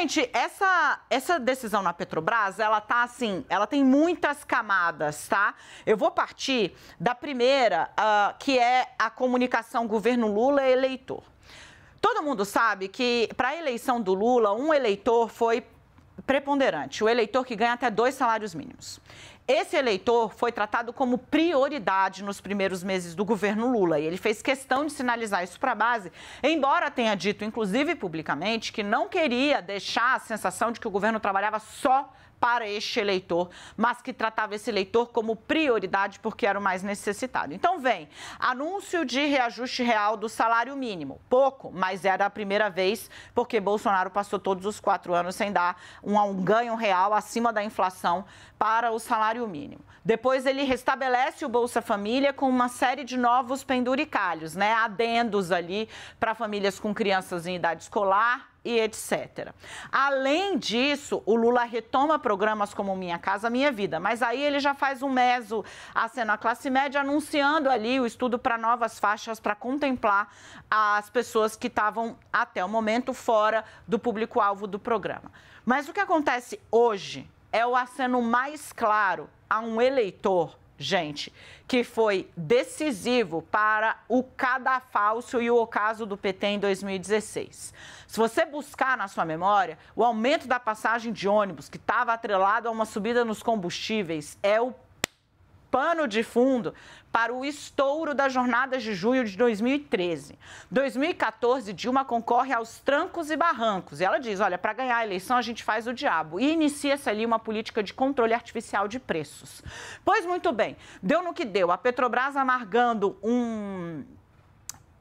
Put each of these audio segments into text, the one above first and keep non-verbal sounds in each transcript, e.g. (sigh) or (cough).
Gente, essa, essa decisão na Petrobras, ela tá assim, ela tem muitas camadas, tá? Eu vou partir da primeira, uh, que é a comunicação governo Lula-eleitor. Todo mundo sabe que para a eleição do Lula, um eleitor foi preponderante, o eleitor que ganha até dois salários mínimos. Esse eleitor foi tratado como prioridade nos primeiros meses do governo Lula e ele fez questão de sinalizar isso para a base, embora tenha dito, inclusive publicamente, que não queria deixar a sensação de que o governo trabalhava só para este eleitor, mas que tratava esse eleitor como prioridade porque era o mais necessitado. Então, vem anúncio de reajuste real do salário mínimo. Pouco, mas era a primeira vez, porque Bolsonaro passou todos os quatro anos sem dar um, um ganho real acima da inflação para o salário mínimo. Depois, ele restabelece o Bolsa Família com uma série de novos penduricalhos, né? Adendos ali para famílias com crianças em idade escolar e etc. Além disso, o Lula retoma programas como Minha Casa Minha Vida, mas aí ele já faz um meso aceno à classe média, anunciando ali o estudo para novas faixas para contemplar as pessoas que estavam até o momento fora do público-alvo do programa. Mas o que acontece hoje é o aceno mais claro a um eleitor gente, que foi decisivo para o cadafalso e o ocaso do PT em 2016. Se você buscar na sua memória, o aumento da passagem de ônibus, que estava atrelado a uma subida nos combustíveis, é o pano de fundo para o estouro das jornadas de junho de 2013. 2014, Dilma concorre aos trancos e barrancos. E ela diz: olha, para ganhar a eleição a gente faz o diabo. E inicia-se ali uma política de controle artificial de preços. Pois muito bem, deu no que deu. A Petrobras amargando um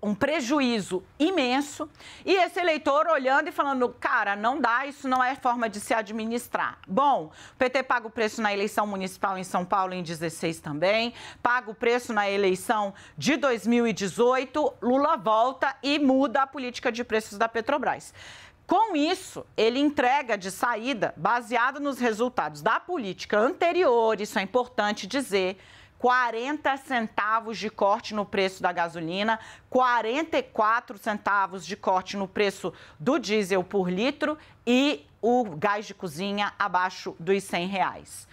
um prejuízo imenso e esse eleitor olhando e falando, cara, não dá, isso não é forma de se administrar. Bom, o PT paga o preço na eleição municipal em São Paulo em 16 também, paga o preço na eleição de 2018, Lula volta e muda a política de preços da Petrobras. Com isso, ele entrega de saída, baseado nos resultados da política anterior, isso é importante dizer, 40 centavos de corte no preço da gasolina, 44 centavos de corte no preço do diesel por litro e o gás de cozinha abaixo dos 100 reais.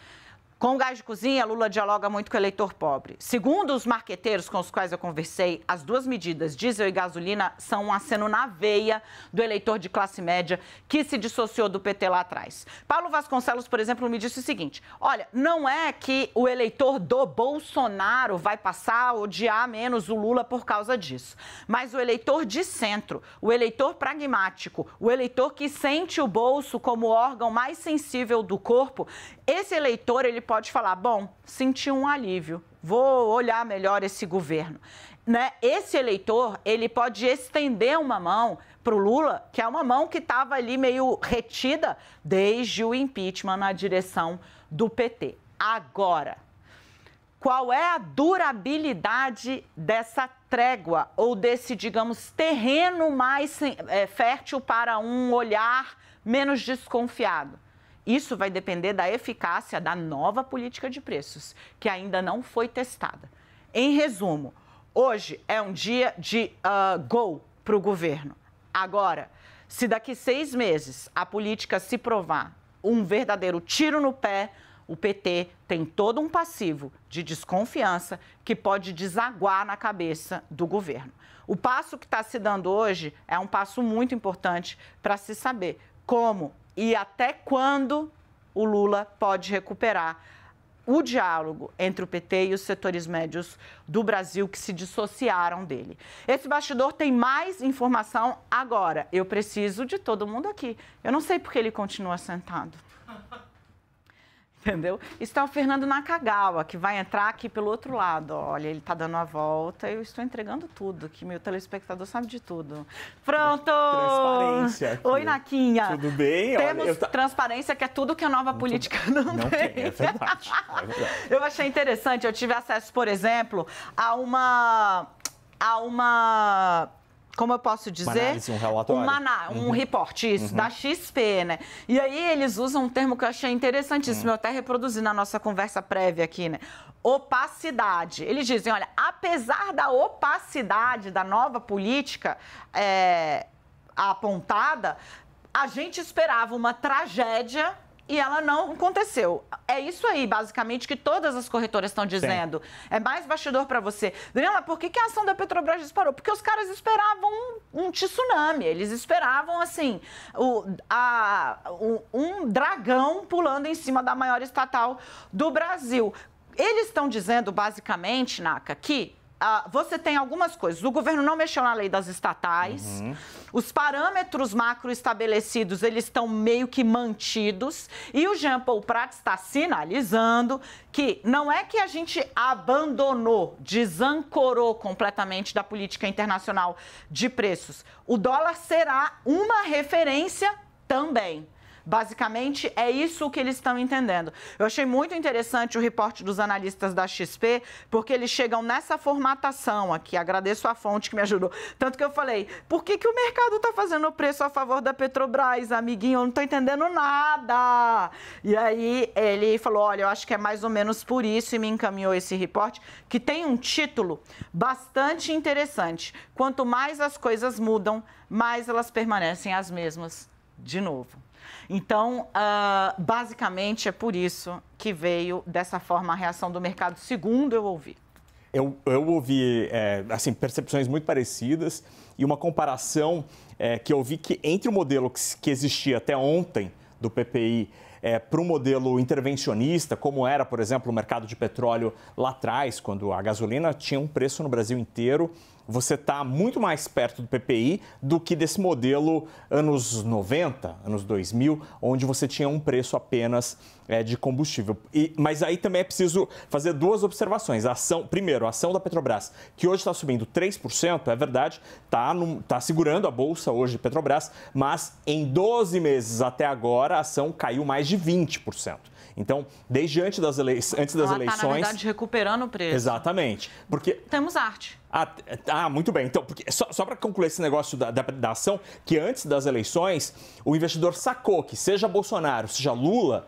Com gás de cozinha, Lula dialoga muito com o eleitor pobre. Segundo os marqueteiros com os quais eu conversei, as duas medidas, diesel e gasolina, são um aceno na veia do eleitor de classe média que se dissociou do PT lá atrás. Paulo Vasconcelos, por exemplo, me disse o seguinte: olha, não é que o eleitor do Bolsonaro vai passar a odiar menos o Lula por causa disso, mas o eleitor de centro, o eleitor pragmático, o eleitor que sente o bolso como o órgão mais sensível do corpo, esse eleitor, ele pode falar: bom, senti um alívio, vou olhar melhor esse governo. Né? Esse eleitor, ele pode estender uma mão para o Lula, que é uma mão que estava ali meio retida desde o impeachment na direção do PT. Agora, qual é a durabilidade dessa trégua ou desse, digamos, terreno mais eh, fértil para um olhar menos desconfiado? Isso vai depender da eficácia da nova política de preços, que ainda não foi testada. Em resumo, hoje é um dia de uh, gol para o governo. Agora, se daqui seis meses a política se provar um verdadeiro tiro no pé, o PT tem todo um passivo de desconfiança que pode desaguar na cabeça do governo. O passo que está se dando hoje é um passo muito importante para se saber como e até quando o Lula pode recuperar o diálogo entre o PT e os setores médios do Brasil que se dissociaram dele. Esse bastidor tem mais informação agora. Eu preciso de todo mundo aqui. Eu não sei porque ele continua sentado. (laughs) entendeu? Está o Fernando Nakagawa, que vai entrar aqui pelo outro lado. Olha, ele está dando a volta. Eu estou entregando tudo, que meu telespectador sabe de tudo. Pronto! Transparência. Aqui. Oi, Naquinha. Tudo bem? Temos Olha, tá- transparência, que é tudo que a nova política não, não tem. tem. É, verdade. é (laughs) verdade. Eu achei interessante. Eu tive acesso, por exemplo, a uma a uma como eu posso dizer? Uma análise, um relatório. Uma, um uhum. report, isso, uhum. da XP, né? E aí eles usam um termo que eu achei interessantíssimo, uhum. eu até reproduzi na nossa conversa prévia aqui, né? Opacidade. Eles dizem, olha, apesar da opacidade da nova política é, apontada, a gente esperava uma tragédia e ela não aconteceu. É isso aí, basicamente, que todas as corretoras estão dizendo. Sim. É mais bastidor para você. Daniela, por que, que a ação da Petrobras disparou? Porque os caras esperavam um, um tsunami, eles esperavam, assim, o, a, o, um dragão pulando em cima da maior estatal do Brasil. Eles estão dizendo, basicamente, Naka, que ah, você tem algumas coisas. O governo não mexeu na lei das estatais. Uhum. Os parâmetros macro estabelecidos, eles estão meio que mantidos. E o Jean Paul Prat está sinalizando que não é que a gente abandonou, desancorou completamente da política internacional de preços. O dólar será uma referência também. Basicamente, é isso que eles estão entendendo. Eu achei muito interessante o reporte dos analistas da XP, porque eles chegam nessa formatação aqui. Agradeço a fonte que me ajudou. Tanto que eu falei, por que, que o mercado está fazendo o preço a favor da Petrobras, amiguinho? Eu não estou entendendo nada. E aí ele falou, olha, eu acho que é mais ou menos por isso e me encaminhou esse reporte, que tem um título bastante interessante. Quanto mais as coisas mudam, mais elas permanecem as mesmas de novo. Então, uh, basicamente é por isso que veio dessa forma a reação do mercado, segundo eu ouvi. Eu, eu ouvi é, assim, percepções muito parecidas e uma comparação é, que eu vi que entre o modelo que, que existia até ontem do PPI é, para um modelo intervencionista, como era, por exemplo, o mercado de petróleo lá atrás, quando a gasolina tinha um preço no Brasil inteiro você está muito mais perto do PPI do que desse modelo anos 90, anos 2000, onde você tinha um preço apenas é, de combustível. E, mas aí também é preciso fazer duas observações. A ação, primeiro, a ação da Petrobras, que hoje está subindo 3%, é verdade, está tá segurando a bolsa hoje de Petrobras, mas em 12 meses até agora a ação caiu mais de 20%. Então, desde antes das, elei antes das Ela eleições. Tá, na verdade, recuperando o preço. Exatamente. Porque. Temos arte. Ah, ah, muito bem. Então, porque, só, só para concluir esse negócio da, da, da, ação, que antes das eleições, o investidor sacou que, seja Bolsonaro, seja Lula,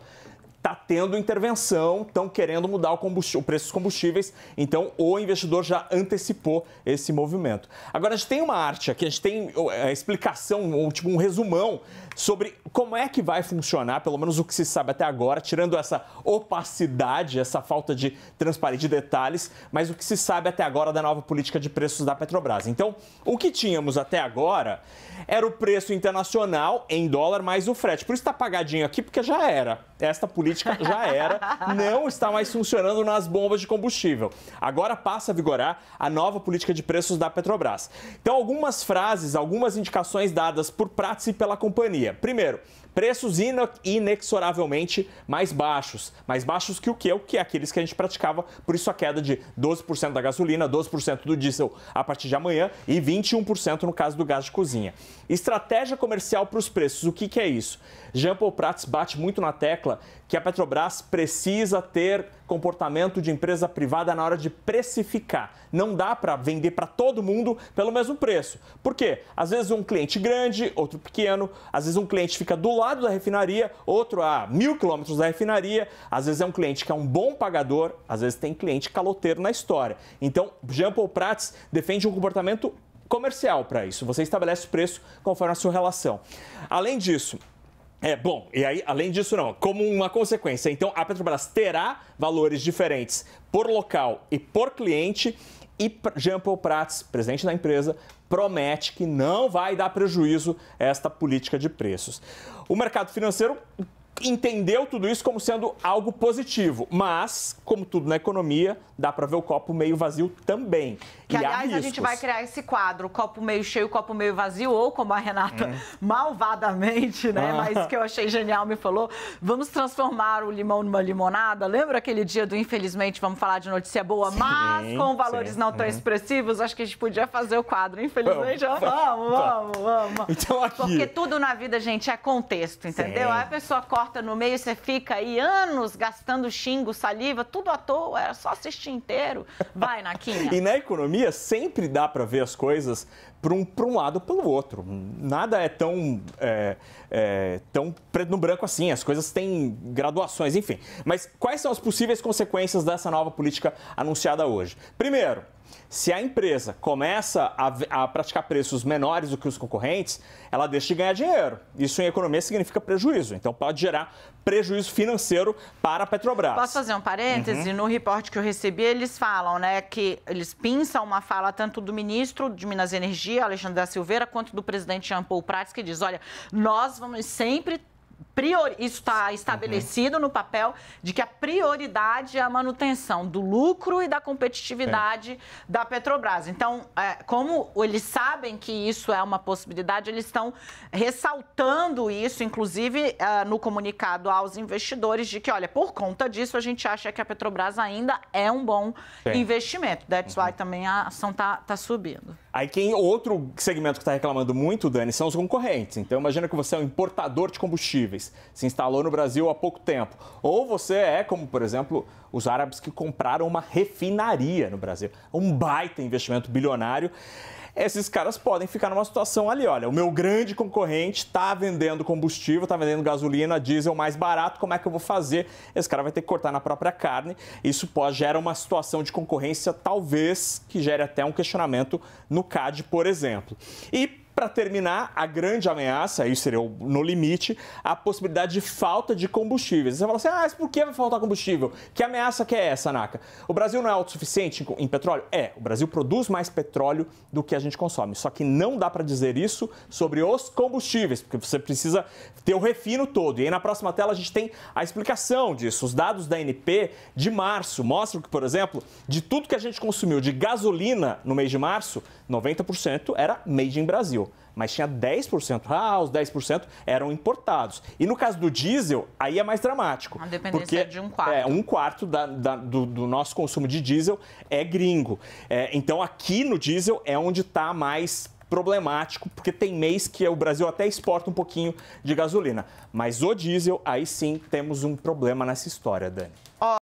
está tendo intervenção, estão querendo mudar o, o, preço dos combustíveis, então o investidor já antecipou esse movimento. Agora, a gente tem uma arte aqui, a gente tem a explicação, ou, tipo um resumão sobre como é que vai funcionar, pelo menos o que se sabe até agora, tirando essa opacidade, essa falta de transparência de detalhes, mas o que se sabe até agora da nova política de preços da Petrobras. Então, o que tínhamos até agora era o preço internacional em dólar mais o frete. Por isso está pagadinho aqui, porque já era. Esta política já era, não está mais funcionando nas bombas de combustível. Agora passa a vigorar a nova política de preços da Petrobras. Então, algumas frases, algumas indicações dadas por Prats e pela companhia. Primeiro, preços inexoravelmente mais baixos. Mais baixos que o que? O que é aqueles que a gente praticava, por isso a queda de 12% da gasolina, 12% do diesel a partir de amanhã e 21% no caso do gás de cozinha. Estratégia comercial para os preços, o que, que é isso? Jean Paul Prats bate muito na tecla que a Petrobras precisa ter comportamento de empresa privada na hora de precificar. Não dá para vender para todo mundo pelo mesmo preço. Por quê? Às vezes um cliente grande, outro pequeno, às vezes um cliente fica do lado da refinaria, outro a mil quilômetros da refinaria, às vezes é um cliente que é um bom pagador, às vezes tem cliente caloteiro na história. Então, Jean Paul Prats defende um comportamento comercial para isso. Você estabelece o preço conforme a sua relação. Além disso, é, bom, e aí, além disso, não. Como uma consequência, então a Petrobras terá valores diferentes por local e por cliente. E Jean Paul Prats, presidente da empresa, promete que não vai dar prejuízo a esta política de preços. O mercado financeiro entendeu tudo isso como sendo algo positivo, mas, como tudo na economia, dá para ver o copo meio vazio também. Que, e aliás, a gente vai criar esse quadro, copo meio cheio, copo meio vazio, ou como a Renata hum. (laughs) malvadamente, né, ah. mas que eu achei genial, me falou, vamos transformar o limão numa limonada. Lembra aquele dia do, infelizmente, vamos falar de notícia boa, sim, mas com valores sim. não tão hum. expressivos, acho que a gente podia fazer o quadro, infelizmente. Vamos, vamos, vamos. Então, aqui... Porque tudo na vida, gente, é contexto, entendeu? Sim. Aí a pessoa corta corta no meio, você fica aí anos gastando xingo, saliva, tudo à toa, era só assistir inteiro. Vai, Naquinha. (laughs) e na economia sempre dá para ver as coisas para um, um lado ou pelo outro. Nada é tão, é, é, tão preto no branco assim, as coisas têm graduações, enfim. Mas quais são as possíveis consequências dessa nova política anunciada hoje? Primeiro, se a empresa começa a, a, praticar preços menores do que os concorrentes, ela deixa de ganhar dinheiro. Isso em economia significa prejuízo. Então pode gerar prejuízo financeiro para a Petrobras. Posso fazer um parêntese? Uhum. No reporte que eu recebi, eles falam né, que eles pinçam uma fala tanto do ministro de Minas e Energia Alexandre da Silveira, quanto do presidente Jean Paul Prats, que diz: olha, nós vamos sempre priori... isso está uhum. estabelecido uhum. no papel de que a prioridade é a manutenção do lucro e da competitividade é. da Petrobras. Então, é, como eles sabem que isso é uma possibilidade, eles estão ressaltando isso, inclusive é, no comunicado aos investidores, de que, olha, por conta disso, a gente acha que a Petrobras ainda é um bom Sim. investimento. That's uhum. why também a ação está tá subindo. Aí quem outro segmento que está reclamando muito, Dani, são os concorrentes. Então imagina que você é um importador de combustíveis se instalou no Brasil há pouco tempo. Ou você é como, por exemplo, os árabes que compraram uma refinaria no Brasil. Um baita investimento bilionário esses caras podem ficar numa situação ali, olha, o meu grande concorrente está vendendo combustível, está vendendo gasolina, diesel mais barato, como é que eu vou fazer? Esse cara vai ter que cortar na própria carne. Isso pode gera uma situação de concorrência talvez que gere até um questionamento no CAD, por exemplo. E para terminar, a grande ameaça, isso seria o, no limite, a possibilidade de falta de combustíveis. Você fala assim, ah, mas por que vai faltar combustível? Que ameaça que é essa, Naka? O Brasil não é autossuficiente em petróleo? É, o Brasil produz mais petróleo do que a gente consome. Só que não dá para dizer isso sobre os combustíveis, porque você precisa ter o refino todo. E aí na próxima tela a gente tem a explicação disso. Os dados da NP de março mostram que, por exemplo, de tudo que a gente consumiu de gasolina no mês de março, 90% era made in Brasil mas tinha 10%. Ah, os 10% eram importados. E no caso do diesel, aí é mais dramático. A dependência porque é de um quarto. É, um quarto da, da, do, do, nosso consumo de diesel é gringo. É, então aqui no diesel é onde está mais problemático, porque tem mês que o Brasil até exporta um pouquinho de gasolina. Mas o diesel, aí sim temos um problema nessa história, Dani.